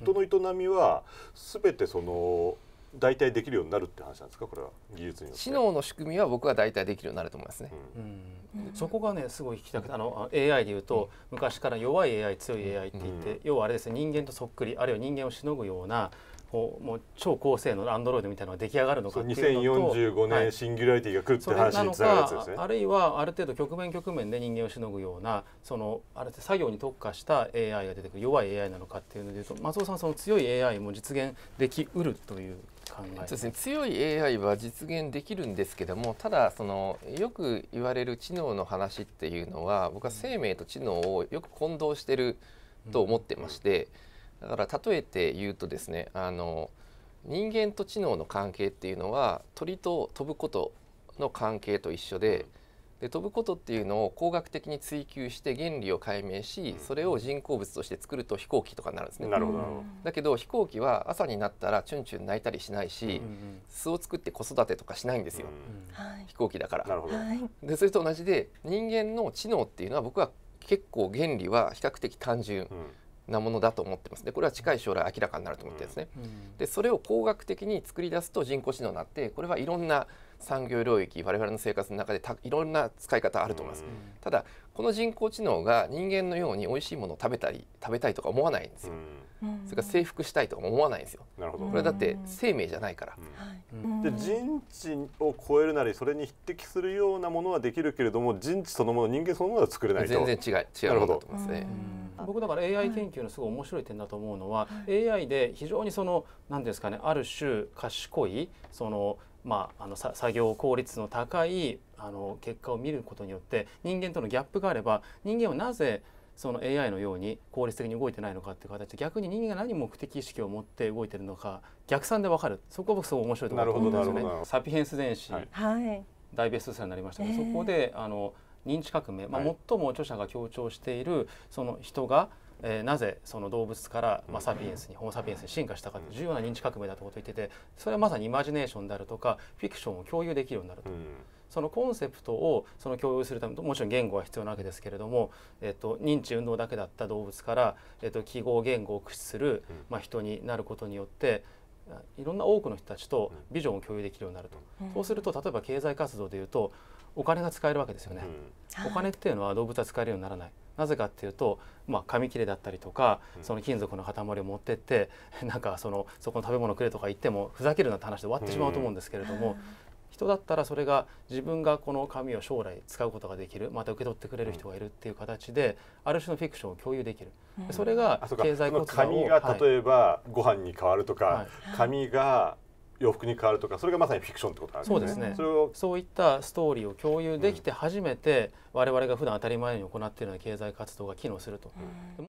人の営みは全てその大体できるようになるって話なんですかこれは技術に知能の仕組みは僕は大体できるようになると思いますね、うんうん、そこがねすごい聞きたくてあの AI でいうと、うん、昔から弱い AI 強い AI って言って、要はあれですね人間とそっくりあるいは人間をしのぐようなうもう超高性能のアンドロイドみたいなのが出来上がるのかっていうのと2045年シンギュラリティが来るって話につながるやつですね、あるいはある程度局面局面で人間をしのぐようなそのあれ作業に特化した AI が出てくる弱い AI なのかっていうのでいうと松尾さんその強い AI も実現できうるという考えそうですね強い AI は実現できるんですけどもただそのよく言われる知能の話っていうのは僕は生命と知能をよく混同してると思ってまして。うんだから例えて言うとですねあの人間と知能の関係っていうのは鳥と飛ぶことの関係と一緒でで、飛ぶことっていうのを工学的に追求して原理を解明し、それを人工物として作ると飛行機とかになるんですね。なるほどだけど飛行機は朝になったらチュンチュン鳴いたりしないし、巣を作って子育てとかしないんですよ、飛行機だから。なるほどでそれと同じで人間の知能っていうのは僕は結構原理は比較的単純。なものだと思ってますでこれは近い将来明らかになると思ってですね。でそれを工学的に作り出すと人工知能になってこれはいろんな産業領域我々の生活の中でいろんな使い方あると思います。ただこの人工知能が人間のように美味しいものを食べたり食べたいとか思わないんですよ。それから征服したいとか思わないんですよ。なるほどこれだって生命じゃないから。で人知を超えるなりそれに匹敵するようなものはできるけれども人知そのもの人間そのものは作れないと。全然違い違うと思いますね。僕だから AI 研究のすごい面白い点だと思うのは、はい、AI で非常にその何ですかねある種賢いそのまあ、あの作業効率の高いあの結果を見ることによって人間とのギャップがあれば人間はなぜその AI のように効率的に動いてないのかっていう形で逆に人間が何目的意識を持って動いてるのか逆算でわかるそこは僕すごい面白いとと思うんですよね。サピエンス電子、はい、大ベストセラーになりましたけど、えー、そこであの認知革命、まあ、最も著者が強調しているその人が、えー、なぜその動物から、まあ、サピエンスにホモ・サピエンスに進化したかという重要な認知革命だということを言っててそれはまさにイマジネーションであるとかフィクションを共有できるようになると。そのコンセプトをその共有するためともちろん言語は必要なわけですけれども、えっと、認知運動だけだった動物から、えっと、記号言語を駆使する、まあ、人になることによっていろんな多くの人たちとビジョンを共有できるようになると、そうすると例えば経済活動でいうとお金が使えるわけですよね、うん、お金っていうのは動物は使えるようにならないなぜかっていうと、まあ、紙切れだったりとかその金属の塊を持ってって なんかそのそこの食べ物くれとか言ってもふざけるなって話で終わってしまうと思うんですけれども、うん、人だったらそれが自分がこの紙を将来使うことができるまた受け取ってくれる人がいるっていう形である種のフィクションを共有できる、うん、それが経済効果を紙が例えば、ご飯に変わるとか、はい、紙が洋服に変わるとかそれがまさにフィクションってことなんですね。そうですねそれをそういったストーリーを共有できて初めて、うん、我々が普段当たり前に行っているような経済活動が機能すると。うん